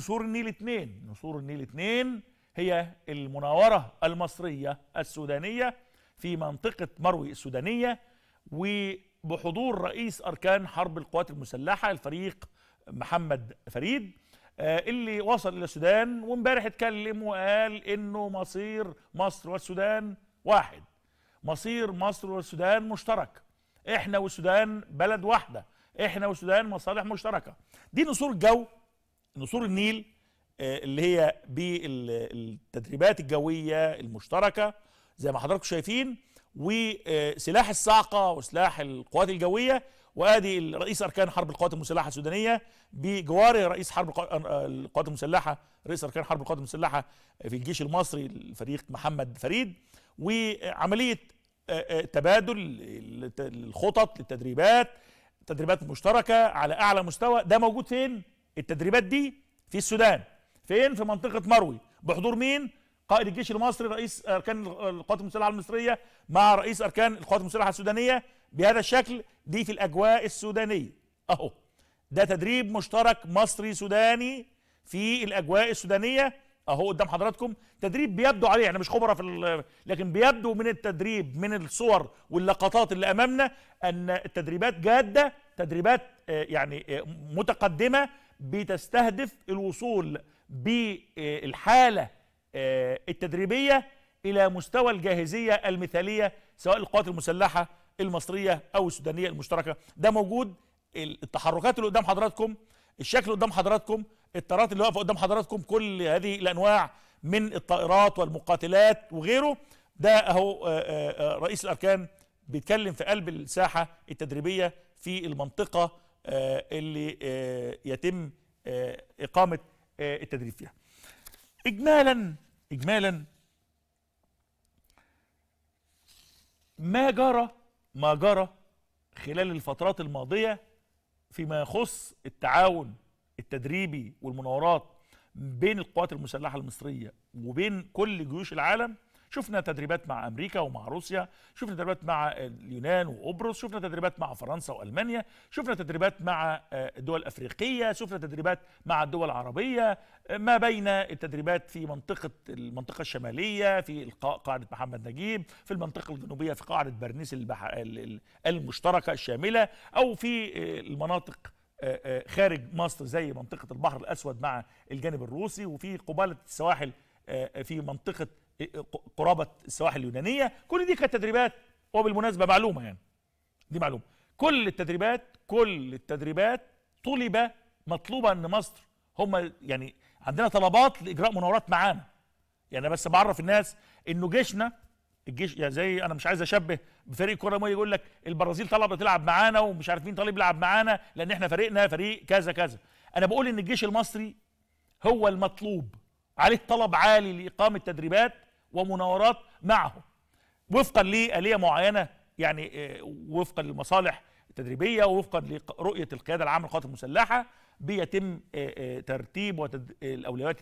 نسور النيل 2 نسور النيل 2 هي المناورة المصرية السودانية في منطقة مروي السودانية وبحضور رئيس أركان حرب القوات المسلحة الفريق محمد فريد آه، اللي وصل إلى السودان وامبارح اتكلم وقال إنه مصير مصر والسودان واحد مصير مصر والسودان مشترك احنا والسودان بلد واحدة احنا والسودان مصالح مشتركة دي نصور جو نسور النيل آه، اللي هي بالتدريبات الجويه المشتركه زي ما حضراتكم شايفين وسلاح الصاعقه وسلاح القوات الجويه وادي رئيس اركان حرب القوات المسلحه السودانيه بجواره رئيس حرب آه، القوات المسلحه رئيس اركان حرب القوات المسلحه في الجيش المصري الفريق محمد فريد وعمليه آه، تبادل الخطط للتدريبات تدريبات مشتركه على اعلى مستوى ده موجود فين؟ التدريبات دي في السودان فين في منطقه مروي بحضور مين قائد الجيش المصري رئيس اركان القوات المسلحه المصريه مع رئيس اركان القوات المسلحه السودانيه بهذا الشكل دي في الاجواء السودانيه اهو ده تدريب مشترك مصري سوداني في الاجواء السودانيه اهو قدام حضراتكم تدريب بيبدو عليه احنا يعني مش خبره في لكن بيبدو من التدريب من الصور واللقطات اللي امامنا ان التدريبات جاده تدريبات آه، يعني آه، متقدمه بتستهدف الوصول بالحالة آه، التدريبية إلى مستوى الجاهزية المثالية سواء القوات المسلحة المصرية أو السودانية المشتركة ده موجود التحركات اللي قدام حضراتكم الشكل قدام حضراتكم الطيارات اللي واقفة قدام حضراتكم كل هذه الأنواع من الطائرات والمقاتلات وغيره ده أهو آه، آه، رئيس الأركان بيتكلم في قلب الساحة التدريبية في المنطقة آه، اللي آه، يتم آه، إقامة التدريب فيها إجمالا إجمالا ما جرى ما جرى خلال الفترات الماضية فيما يخص التعاون التدريبي والمناورات بين القوات المسلحة المصرية وبين كل جيوش العالم شفنا تدريبات مع امريكا ومع روسيا شفنا تدريبات مع اليونان وقبرص شفنا تدريبات مع فرنسا والمانيا شفنا تدريبات مع آه، الدول الافريقيه شفنا تدريبات مع الدول العربيه آه، ما بين التدريبات في منطقه المنطقه الشماليه في قاعده محمد نجيب في المنطقه الجنوبيه في قاعده برنيس المشتركه الشامله او في آه، المناطق خارج مصر زي منطقة البحر الأسود مع الجانب الروسي وفي قبالة السواحل في منطقة قرابه السواحل اليونانيه كل دي كانت تدريبات وبالمناسبه معلومه يعني دي معلومه كل التدريبات كل التدريبات طلب مطلوبه ان مصر هم يعني عندنا طلبات لاجراء مناورات معانا يعني بس بعرف الناس انه جيشنا الجيش يعني زي انا مش عايز اشبه بفريق كره ميه يقول لك البرازيل طلبت تلعب معانا ومش عارف مين طالب يلعب معانا لان احنا فريقنا فريق كذا كذا انا بقول ان الجيش المصري هو المطلوب عليه طلب عالي لاقامه تدريبات ومناورات معهم وفقا لآلية معينة يعني آه، وفقا للمصالح التدريبية ووفقا لرؤية القيادة العامة للقوات المسلحة بيتم آه، آه، ترتيب الأولويات